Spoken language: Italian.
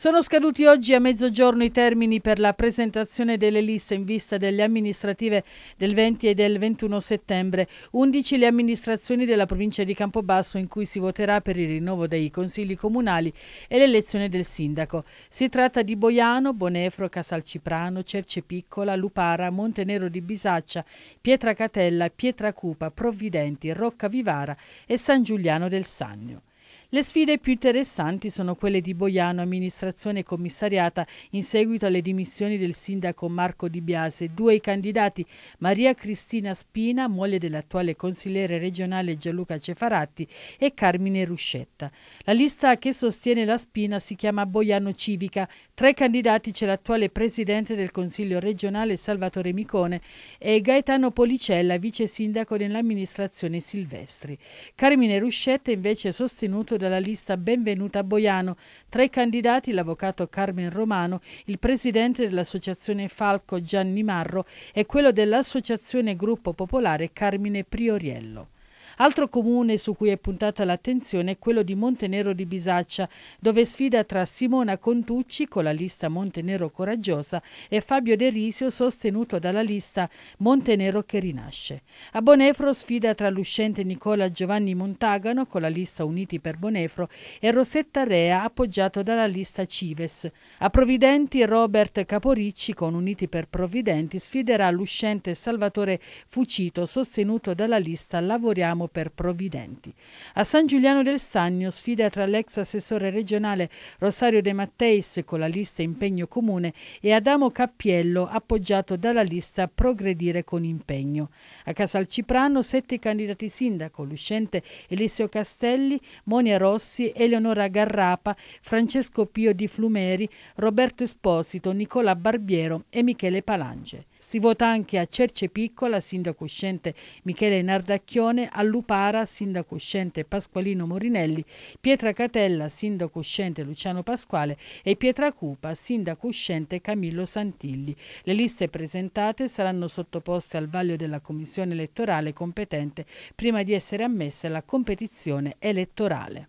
Sono scaduti oggi a mezzogiorno i termini per la presentazione delle liste in vista delle amministrative del 20 e del 21 settembre. 11 le amministrazioni della provincia di Campobasso in cui si voterà per il rinnovo dei consigli comunali e l'elezione del sindaco. Si tratta di Boiano, Bonefro, Casalciprano, Cerce Piccola, Lupara, Montenero di Bisaccia, Pietra Catella, Pietracatella, Pietracupa, Provvidenti, Vivara e San Giuliano del Sannio. Le sfide più interessanti sono quelle di Boiano, amministrazione commissariata, in seguito alle dimissioni del sindaco Marco Di Biase. Due i candidati, Maria Cristina Spina, moglie dell'attuale consigliere regionale Gianluca Cefaratti, e Carmine Ruscetta. La lista che sostiene la Spina si chiama Boiano Civica. Tra i candidati c'è l'attuale presidente del Consiglio regionale Salvatore Micone e Gaetano Policella, vice sindaco dell'amministrazione Silvestri. Carmine Ruscetta invece è sostenuto dalla lista Benvenuta Boiano. Tra i candidati l'avvocato Carmen Romano, il presidente dell'associazione Falco Gianni Marro e quello dell'associazione Gruppo Popolare Carmine Prioriello. Altro comune su cui è puntata l'attenzione è quello di Montenero di Bisaccia, dove sfida tra Simona Contucci con la lista Montenero Coraggiosa e Fabio De Risio sostenuto dalla lista Montenero che rinasce. A Bonefro sfida tra l'uscente Nicola Giovanni Montagano con la lista Uniti per Bonefro e Rosetta Rea appoggiato dalla lista Cives. A Providenti Robert Caporicci con Uniti per Providenti sfiderà l'uscente Salvatore Fucito sostenuto dalla lista Lavoriamo per provvidenti. A San Giuliano del Sannio sfida tra l'ex assessore regionale Rosario De Matteis con la lista Impegno Comune e Adamo Cappiello appoggiato dalla lista Progredire con Impegno. A Casalciprano sette candidati sindaco, l'uscente Eliseo Castelli, Monia Rossi, Eleonora Garrapa, Francesco Pio di Flumeri, Roberto Esposito, Nicola Barbiero e Michele Palange. Si vota anche a Cerce Piccola, sindaco uscente Michele Nardacchione, all'U Lupara, sindaco uscente Pasqualino Morinelli, Pietra Catella, sindaco uscente Luciano Pasquale e Pietra Cupa, sindaco uscente Camillo Santilli. Le liste presentate saranno sottoposte al vaglio della commissione elettorale competente prima di essere ammesse alla competizione elettorale.